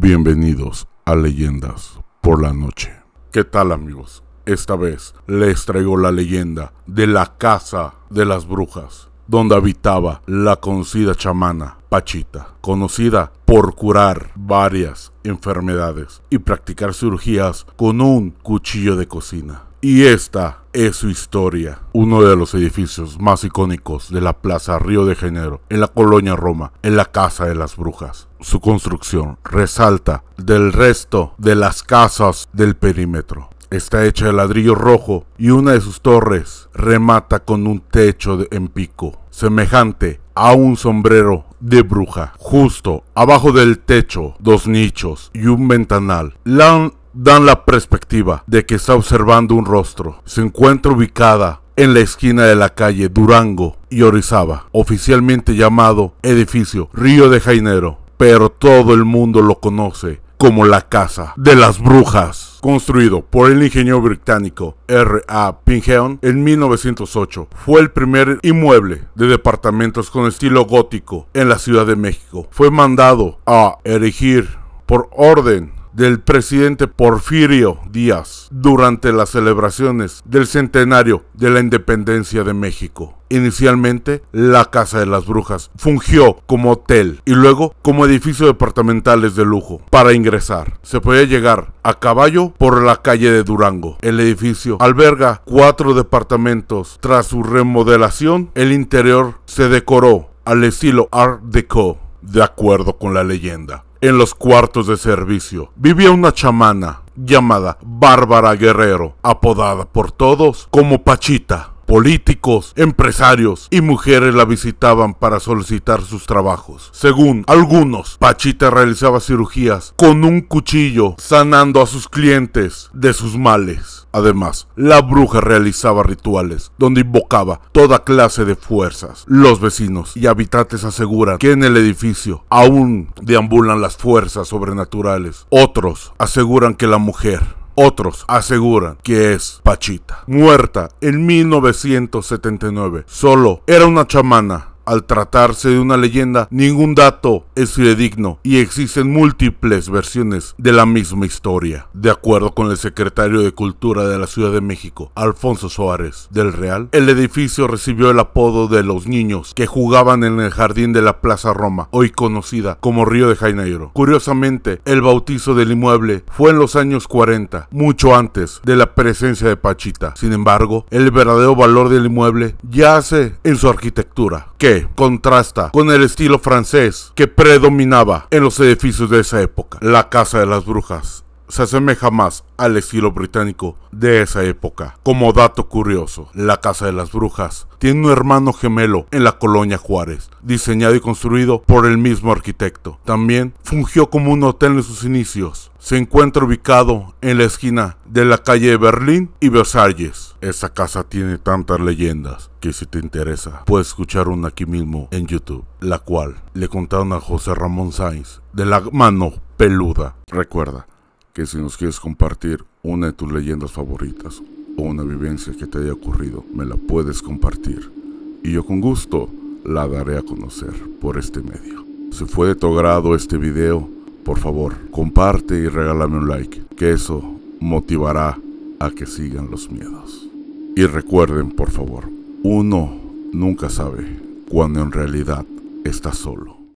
Bienvenidos a Leyendas por la Noche. ¿Qué tal amigos? Esta vez les traigo la leyenda de la Casa de las Brujas, donde habitaba la conocida chamana Pachita, conocida por curar varias enfermedades y practicar cirugías con un cuchillo de cocina. Y esta es su historia. Uno de los edificios más icónicos de la Plaza Río de Janeiro, en la colonia Roma, en la Casa de las Brujas. Su construcción resalta del resto de las casas del perímetro. Está hecha de ladrillo rojo y una de sus torres remata con un techo en pico, semejante a un sombrero de bruja. Justo abajo del techo, dos nichos y un ventanal dan la perspectiva de que está observando un rostro. Se encuentra ubicada en la esquina de la calle Durango y Orizaba, oficialmente llamado edificio Río de Jainero, pero todo el mundo lo conoce como la Casa de las Brujas, construido por el ingeniero británico R. A. en 1908. Fue el primer inmueble de departamentos con estilo gótico en la Ciudad de México. Fue mandado a erigir por orden del presidente Porfirio Díaz durante las celebraciones del centenario de la independencia de México. Inicialmente, la Casa de las Brujas fungió como hotel y luego como edificio departamentales de lujo. Para ingresar, se podía llegar a caballo por la calle de Durango. El edificio alberga cuatro departamentos. Tras su remodelación, el interior se decoró al estilo Art Deco, de acuerdo con la leyenda. En los cuartos de servicio vivía una chamana llamada Bárbara Guerrero, apodada por todos como Pachita políticos, empresarios y mujeres la visitaban para solicitar sus trabajos. Según algunos, Pachita realizaba cirugías con un cuchillo, sanando a sus clientes de sus males. Además, la bruja realizaba rituales donde invocaba toda clase de fuerzas. Los vecinos y habitantes aseguran que en el edificio aún deambulan las fuerzas sobrenaturales. Otros aseguran que la mujer otros aseguran que es Pachita, muerta en 1979. Solo era una chamana al tratarse de una leyenda, ningún dato es fidedigno y existen múltiples versiones de la misma historia. De acuerdo con el secretario de Cultura de la Ciudad de México, Alfonso Suárez del Real, el edificio recibió el apodo de los niños que jugaban en el jardín de la Plaza Roma, hoy conocida como Río de Janeiro. Curiosamente, el bautizo del inmueble fue en los años 40, mucho antes de la presencia de Pachita. Sin embargo, el verdadero valor del inmueble yace en su arquitectura, que contrasta con el estilo francés que predominaba en los edificios de esa época, la Casa de las Brujas se asemeja más al estilo británico de esa época. Como dato curioso, la Casa de las Brujas tiene un hermano gemelo en la colonia Juárez, diseñado y construido por el mismo arquitecto. También fungió como un hotel en sus inicios. Se encuentra ubicado en la esquina de la calle de Berlín y Versalles. Esa casa tiene tantas leyendas que si te interesa, puedes escuchar una aquí mismo en YouTube, la cual le contaron a José Ramón Sainz de la mano peluda. Recuerda, que si nos quieres compartir una de tus leyendas favoritas o una vivencia que te haya ocurrido, me la puedes compartir y yo con gusto la daré a conocer por este medio. Si fue de tu agrado este video, por favor, comparte y regálame un like, que eso motivará a que sigan los miedos. Y recuerden, por favor, uno nunca sabe cuando en realidad está solo.